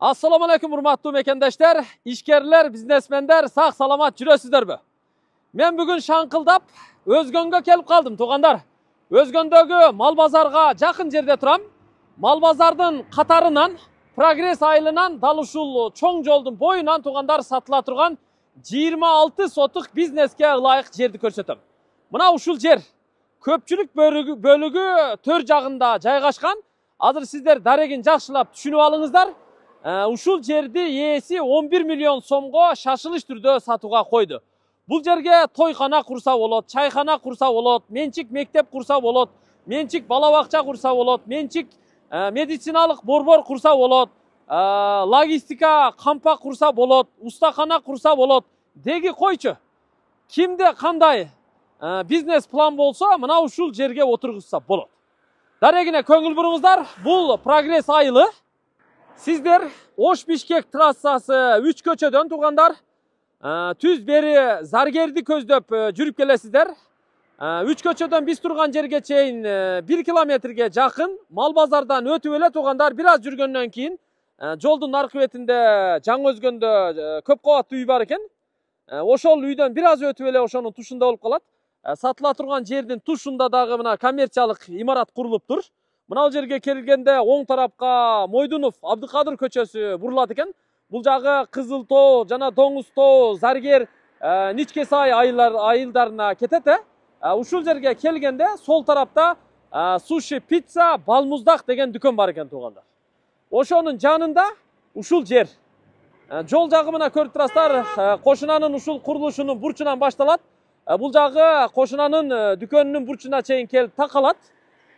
Assalamu алейкум hurmatlı мекендештер işkerler, бизнесмендер sağ salamat жүрөсүздөрбү? Мен бүгүн шаңкылдап Өзгөнгө келип калдым, туугандар. Өзгөндөгү мал базарга жакын жерде турам. Мал базардын катарынан, прогресс айылынан, дал ушул чоң жолдун боюнан туугандар сатыла турган 26 сотық бизнеске ылайык жерди көрсөтөм. Мына ушул жер көпчүлүк бөлүгү төр жагында жайгашкан. Азыр сиздер дарегин жакшылап түшүнүп алыңыздар ушул жерди ээси 11 миллион сомго шашылыш түрдө сатууга койду бул жерге тойкана курса болот Чайхана курса болот менчик мектеп курса болот менчик бала бакча курса болот менчик медициналык борбор курса болот логистика кампа курса болот устакана курса болот деги койчу кимде кандай бизнес план болсо мына ушул жерге отургузса болот дарегине көңүл буруңуздар бул прогресс айылы сіздер ош бишкек трассасы үч көчөдөн туугандар ә, түз бери заргерди көздөп ә, жүрүп келесиздер ә, үч көчөдөн биз турган жерге чейин бир километрге жакын мал базардан өтүп эле туугандар бир аз жүргөндөн кийин жолдун аркы бетинде жаңы өзгөндө көп кабаттуу үй бар экен ошол үйдөн бир аз өтүп эле ошонун тушунда болуп калат сатыла турган жердин тушунда дагы мына коммерциялык имарат құрылып мынау жерге келгенде оң тарапқа мойдунов абдықадыр көшесі бұрылады екен бұл жағы қызыл тоо жана доңыз тоо заргер ә, ничкесай айылдар, айылдарына кетеді ә, ушул жерге келгенде сол тарапта ә, суши пицца балмұздақ деген дүкен бар екен туғандар ошонун жанында ушул жер ә, жол жағы мына көріп тұрасыздар ә, ушул құрылышының бурчунан башталат ә, бұл жағы қошынанын дүкөнүнүн бурчуна чейин келип такалат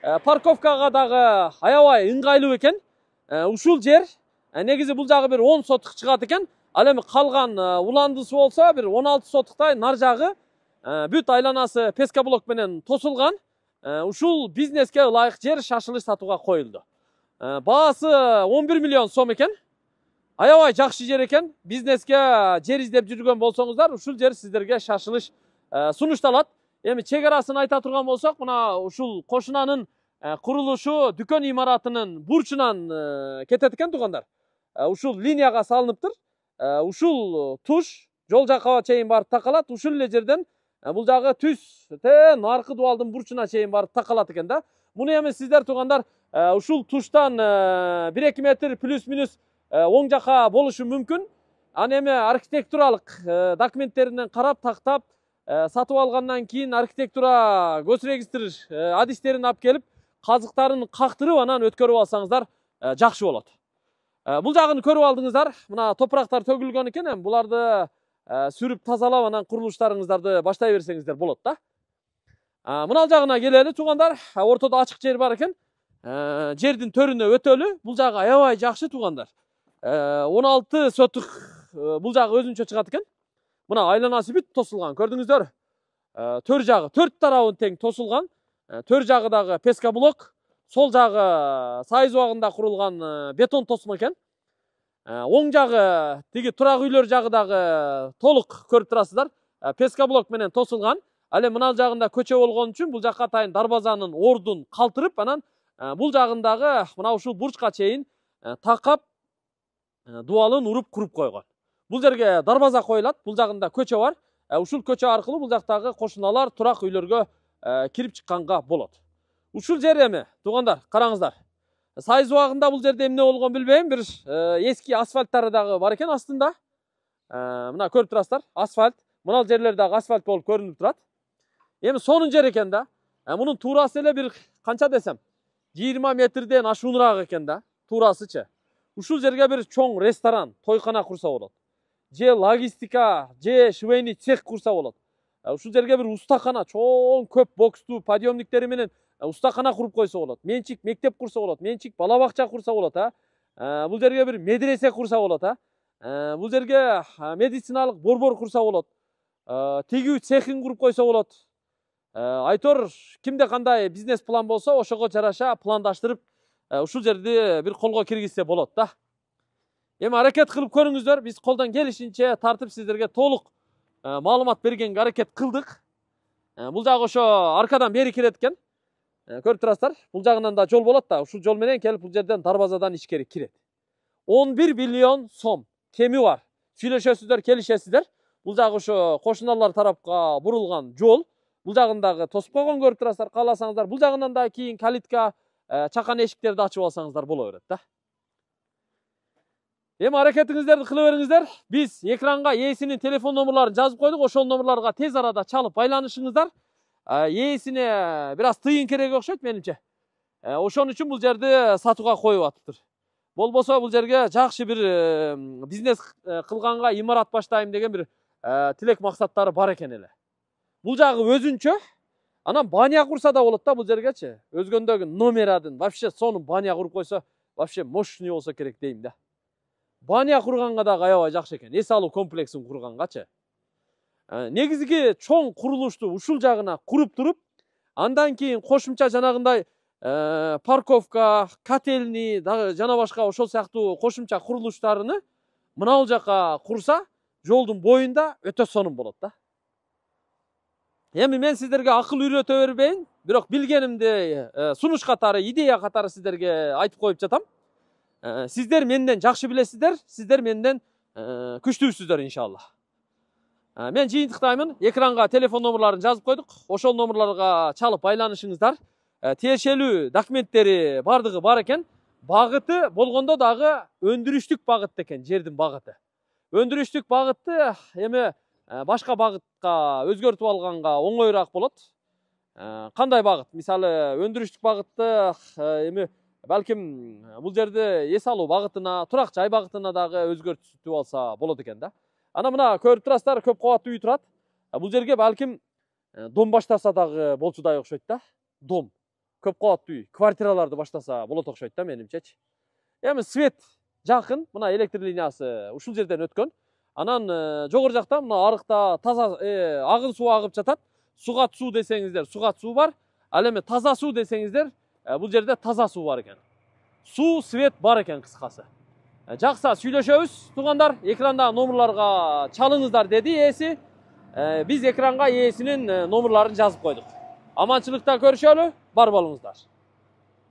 Э, парковкаға дағы аябай ыңғайлуу экен э, ушул жер э, негизи бул жагы бир он сотық чыгат экен ал эми калган уландысы болсо бир он алты сотуктай нар жагы бүт айланасы пескоблок менен тосулган ушул бизнеске ылайык жер шашылыш сатууга коюлду баасы 11 миллион сом экен аябай жакшы жер экен бизнеске жер издеп жүргөн болсоңуздар ушул жер сиздерге шашылыш сунушталат эми чек арасын айта турган болсок мына ушул кошунанын курулушу дүкен имаратының бурчунан кетет экен туугандар ушул линияга салыныптыр ушул туш жол жакка чейин барып тақалат. ушул эле жерден бул жагы түз тең аркы дубалдын бурчуна барып тақалат экен да муну эми сиздер туугандар ушул туштан бир эки метр плюс минус оң жақа болушу мүмкін аны эми архитектуралык документтеринен карап тактап сатып алғаннан кейін архитектура гос регистр адистерин алып қазықтарын қақтырып анан өткөрүп алсаңыздар жақсы болот бұл жағын көріп алдыңыздар мына топырақтар төгілген екен бұларды сүріп тазалап анан құрылыстарыңыздарды баштай берсеңіздер болады да мынау жағына келели туғандар ортада ашық жер бар екен жердің төріне өтөлі бұл жағы аябай жақсы туғандар 16 сотық бұл жағы өзінше шығады екен мына айланасы бүт тосылған көрдіңіздер төр жағы төрт тарауын тең тосылған Э, төр жағыдағы пескоблок сол жағы э, сайыз уағында құрылған э, бетон тосма екен оң жағы теге тұрақ үйлер жағыдағы толық көріп тұрасыздар пескоблок менен тосылған эми мына жағында көше болгон үчүн бул жака тайын дарбазанын ордун калтырып анан бул жагындагы мына ушул бурчка чейин такап дубалын уруп куруп койгон бул жерге дарбаза коюлат бул жагында көчө бар ушул көчө аркылуу бул жактагы кошуналар турак үйлөргө Э, кіріп шыққанға болады ушул жер эми туғандар қараңыздар сайыз уағында бұл жерде эмне болгонун билбейм бир э, эски асфальттары дагы бар экен астында э, мына көріп турасыздар асфальт мынал жерлер дагы асфальт болуп көрүнүп турат эми сонун жер экен да мунун туурасы эле бир канча десем жыйырма метрден ашуунураак экен да туурасычы ушул жерге бир чоң ресторан тойкана курса болот же логистика же швейный цех курса болот ушул жерге бир устакана чоң көп бокстуу подъемниктери менен устакана куруп койсо болот менчик мектеп курса болот менчик бала бакча курса болот а бул жерге бир медресе курса болот а бул жерге медициналык борбор курса болот тигүү цехин куруп койсо болот айтор кимде кандай бизнес план болсо ошого жараша пландаштырып ушул жерди бир колго киргизсе болот да эми аракет кылып көрүңүздөр биз колдон келишинче тартып сиздерге толук маалымат бергенге аракет кылдык бул жагы ошо аркадан бери кирет экен көрүп турасыздар бул жагынан да жол болот да ушул жол менен келип бул жерден дарбазадан ичкери кирет он бир миллион сом кеми бар сүйлөшөсүздөр келишесиздер бул жагы ошо кошуналар тарапка бурулган жол бул жагын дагы тосуп койгон көрүп турасыздар кааласаңыздар бул жагынан дагы кийин калитка чакан эшиктерди ачып алсаңыздар боло берет да эми аракетиңиздерди кыла бериңиздер биз экранга ээсинин телефон номерларын жазып қойдық ошол номерлерге тез арада чалып байланышыңыздар ээсине бир аз тыйын керек окшойт менимче ошон үчүн бул жерди сатууга коюп атыптыр болбосо бул жерге жақшы бир бизнес кылганга имарат баштайм деген бир тилек максаттары бар экен эле бул жагы өзүнчө анан баня курса да болот да бул жергечи өзгөндөгү номерадын вообще сонун баня куруп койсо вообще мощный болсо керек дейм да баня құрғанға дағы аябай жақсы екен эс комплексін комплексин құрғангачы негізгі чоң құрылышты ушул жағына құрып тұрып андан кейін қосымша жанағындай парковка котельный дагы жана башка ошол сыяктуу кошумча курулуштарыны мынау жака курса жолдун боюнда өтө сонун болот да эми мен сиздерге акыл үйрөтө бербейин бирок билгенимди сунуш катары идея катары сіздерге айтып қойып жатам ә, сіздер менден жақсы білесіздер сіздер менден ә, күштісіздер иншалла ә, мен жиынтықтаймын экранға телефон номерларын жазып қойдық ошол номерларға чалып байланышыңыздар ә, тиешелүү документтери бардығы бар екен бағыты болгондо дагы өндүрүштүк бағыт экен жердің бағыты өндүрүштүк бағытты эми ә, башка бағытқа өзгөртүп алғанға оңоюраак болот. Ә, қандай бағыт мисалы өндүрүштүк багытты эми бәлкім бұл жерде ес алу бағытына тұрақ жай бағытына дағы өзгертіп алса болады екен да ана мына көріп тұрасыздар көп қабатты үй тұрады бұл жерге бәлкім дом баштаса дағы болчудай ұқсайды да дом көп қабатты үй квартираларды баштаса болады ұқсайды да менімшечи эми свет жақын мына электр линиясы ушул жерден өткөн, анан жогору жакта мына арыкта таза э, агын суу агып жатат сугат суу десеңиздер сугат суу бар ал эми таза суу десеңиздер бұл жерде таза су бар екен су свет бар екен қысқасы ә, жақсы сөйлесеміз тұғандар, экрандағы номерларға чалыңыздар деді иесі ә, біз экранға иесінің ә, номерларын жазып қойдық аманшылықта көрішелі бар болыңыздар